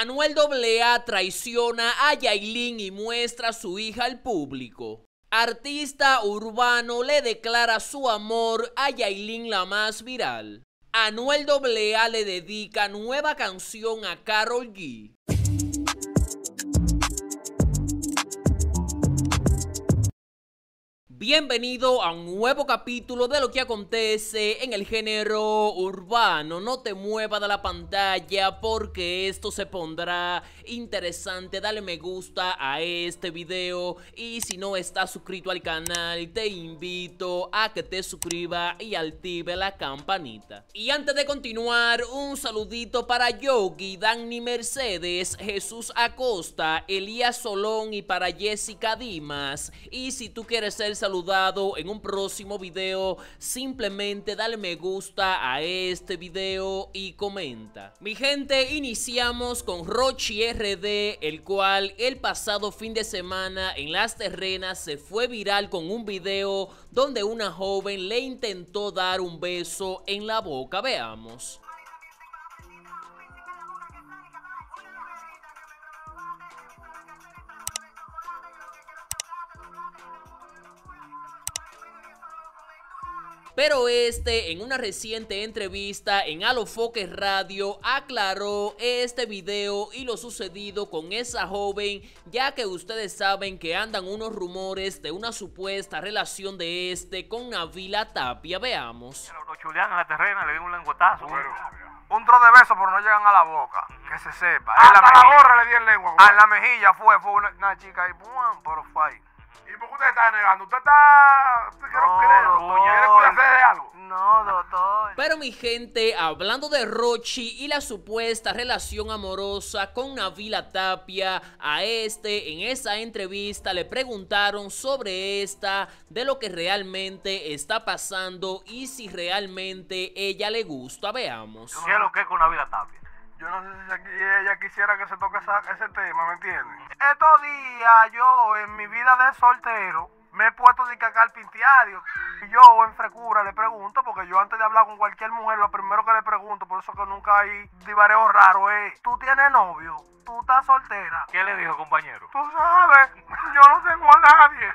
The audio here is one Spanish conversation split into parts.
Anuel AA traiciona a Yailin y muestra a su hija al público. Artista urbano le declara su amor a Yailin la más viral. Anuel AA le dedica nueva canción a Carol G. Bienvenido a un nuevo capítulo de lo que acontece en el género urbano. No te muevas de la pantalla porque esto se pondrá interesante. Dale me gusta a este video y si no estás suscrito al canal te invito a que te suscribas y active la campanita. Y antes de continuar, un saludito para Yogi, Dani Mercedes, Jesús Acosta, Elías Solón y para Jessica Dimas. Y si tú quieres ser saludable, en un próximo video, simplemente dale me gusta a este video y comenta. Mi gente, iniciamos con Rochi RD, el cual el pasado fin de semana en Las Terrenas se fue viral con un video donde una joven le intentó dar un beso en la boca. Veamos. Pero este, en una reciente entrevista en Alofoque Radio, aclaró este video y lo sucedido con esa joven, ya que ustedes saben que andan unos rumores de una supuesta relación de este con Avila Tapia. Veamos. Lo chulean en la terrena, le un lenguotazo. Un, tro de beso, pero no llegan a la boca. Que se sepa. A la, gorra le di el lengua. A ah, la mejilla fue, fue una, chica y Pero fue ¿Y por qué usted está negando? ¿Usted está.? algo? No, doctor. Pero mi gente, hablando de Rochi y la supuesta relación amorosa con Navila Tapia, a este en esa entrevista le preguntaron sobre esta, de lo que realmente está pasando y si realmente ella le gusta. Veamos. ¿Qué lo que con Navila Tapia? Yo no sé si ella quisiera que se toque ese tema, ¿me entiendes? Estos días yo, en mi vida de soltero, me he puesto de cagar pintiario. Y yo en frecura le pregunto, porque yo antes de hablar con cualquier mujer, lo primero que le pregunto, por eso que nunca hay divareo raro, es, ¿tú tienes novio? ¿Tú estás soltera? ¿Qué le dijo, compañero? Tú sabes, yo no tengo a nadie.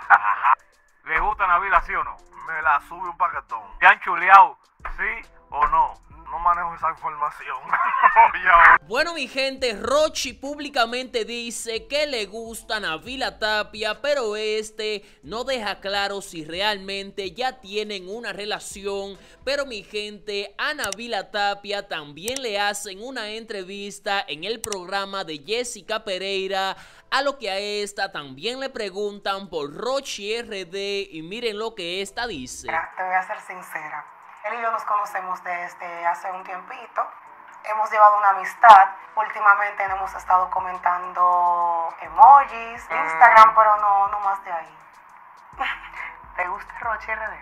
¿Le gusta la sí o no? Me la sube un paquetón. ¿Te han chuleado, sí o no? No manejo esa información. bueno, mi gente, Rochi públicamente dice que le gustan a Vila Tapia, pero este no deja claro si realmente ya tienen una relación. Pero mi gente, Ana Vila Tapia también le hacen una entrevista en el programa de Jessica Pereira. A lo que a esta también le preguntan por Rochi RD y miren lo que esta dice. Te voy a ser sincera él y yo nos conocemos desde hace un tiempito. Hemos llevado una amistad. Últimamente hemos estado comentando emojis, mm. Instagram, pero no, no más de ahí. ¿Te gusta Roche RD?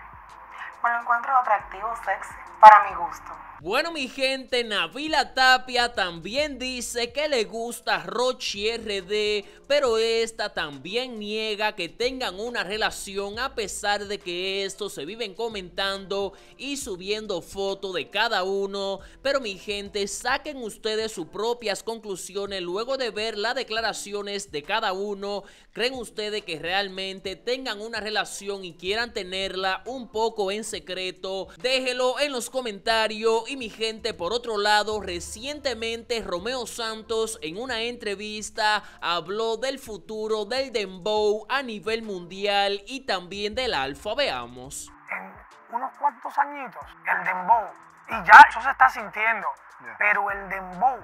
Me lo encuentro atractivo, sexy, para mi gusto. Bueno, mi gente, Navila Tapia también dice que le gusta Rochi RD, pero esta también niega que tengan una relación a pesar de que esto se viven comentando y subiendo fotos de cada uno. Pero mi gente, saquen ustedes sus propias conclusiones luego de ver las declaraciones de cada uno. ¿Creen ustedes que realmente tengan una relación y quieran tenerla un poco en secreto? Déjelo en los comentarios y mi gente, por otro lado, recientemente Romeo Santos en una entrevista habló del futuro del dembow a nivel mundial y también del alfa. Veamos. En unos cuantos añitos, el dembow, y ya eso se está sintiendo, pero el dembow,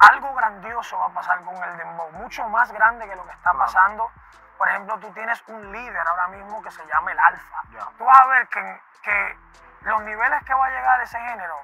algo grandioso va a pasar con el dembow, mucho más grande que lo que está pasando. Por ejemplo, tú tienes un líder ahora mismo que se llama el alfa. Tú vas a ver que, que los niveles que va a llegar ese género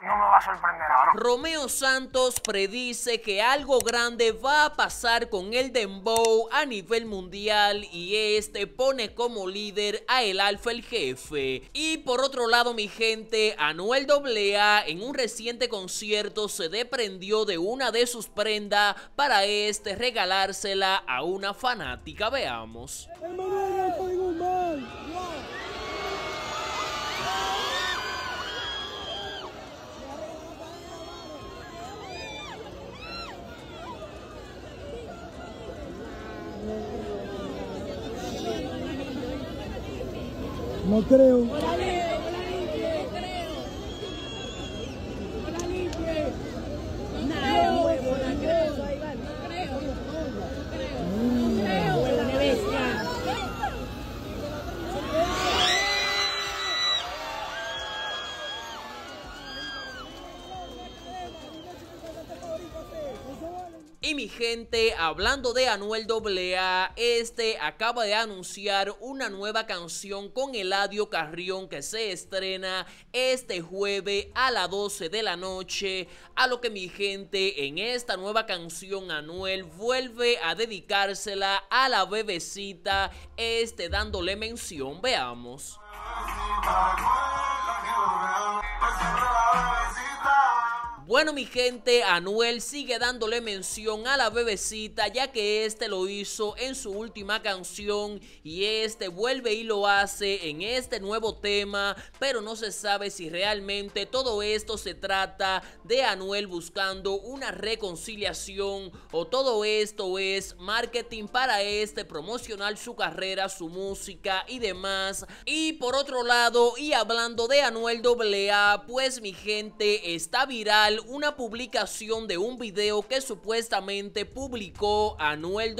no me va a sorprender ahora. Romeo Santos predice que algo grande va a pasar con el Dembow a nivel mundial y este pone como líder a el Alfa el jefe. Y por otro lado, mi gente, Anuel Doblea en un reciente concierto se deprendió de una de sus prendas para este regalársela a una fanática. Veamos. Não creio. mi gente, hablando de Anuel AA, este acaba de anunciar una nueva canción con Eladio Carrión que se estrena este jueves a las 12 de la noche, a lo que mi gente en esta nueva canción Anuel vuelve a dedicársela a la bebecita, este dándole mención, veamos. Bueno, mi gente, Anuel sigue dándole mención a la bebecita, ya que este lo hizo en su última canción y este vuelve y lo hace en este nuevo tema, pero no se sabe si realmente todo esto se trata de Anuel buscando una reconciliación o todo esto es marketing para este, promocionar su carrera, su música y demás. Y por otro lado, y hablando de Anuel AA, pues mi gente, está viral una publicación de un video que supuestamente publicó Anuel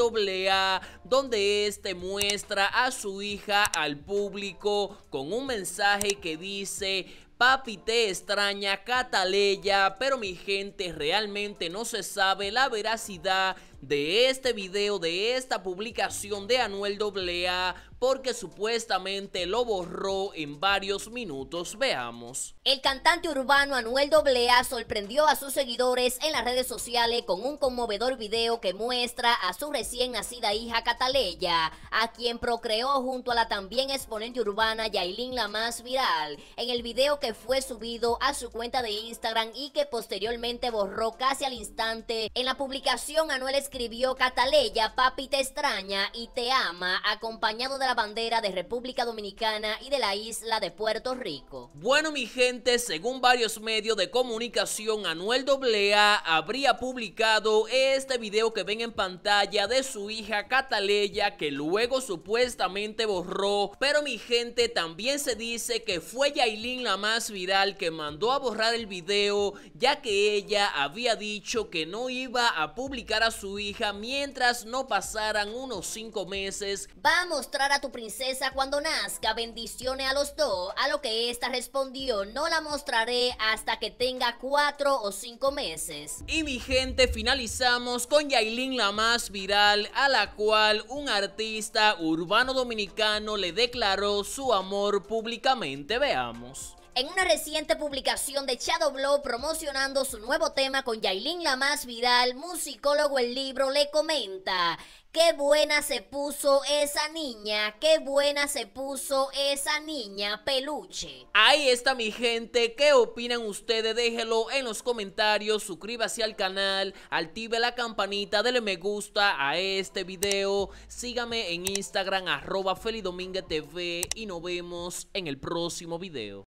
AA donde este muestra a su hija al público con un mensaje que dice Papi te extraña Cataleya, pero mi gente realmente no se sabe la veracidad de este video, de esta publicación de Anuel Doblea porque supuestamente lo borró en varios minutos. Veamos. El cantante urbano Anuel Doblea sorprendió a sus seguidores en las redes sociales con un conmovedor video que muestra a su recién nacida hija Cataleya, a quien procreó junto a la también exponente urbana Yailin la más viral, en el video que fue subido a su cuenta de Instagram y que posteriormente borró casi al instante. En la publicación Anuel escribió Cataleya, papi te extraña y te ama, acompañado de la bandera de República Dominicana y de la isla de Puerto Rico. Bueno, mi gente, según varios medios de comunicación, Anuel AA habría publicado este video que ven en pantalla de su hija Cataleya, que luego supuestamente borró, pero mi gente, también se dice que fue Yailin la más viral que mandó a borrar el video, ya que ella había dicho que no iba a publicar a su hija mientras no pasaran unos 5 meses. Va a mostrar a tu princesa cuando nazca bendicione a los dos, a lo que esta respondió, no la mostraré hasta que tenga 4 o 5 meses. Y mi gente, finalizamos con Yailin la más viral, a la cual un artista urbano dominicano le declaró su amor públicamente. Veamos. En una reciente publicación de Shadow Blow promocionando su nuevo tema con Yailin Lamas viral, musicólogo el libro le comenta Qué buena se puso esa niña, qué buena se puso esa niña peluche. Ahí está mi gente, ¿qué opinan ustedes? Déjelo en los comentarios, suscríbase al canal, active la campanita, dele me gusta a este video, sígame en Instagram arroba TV y nos vemos en el próximo video.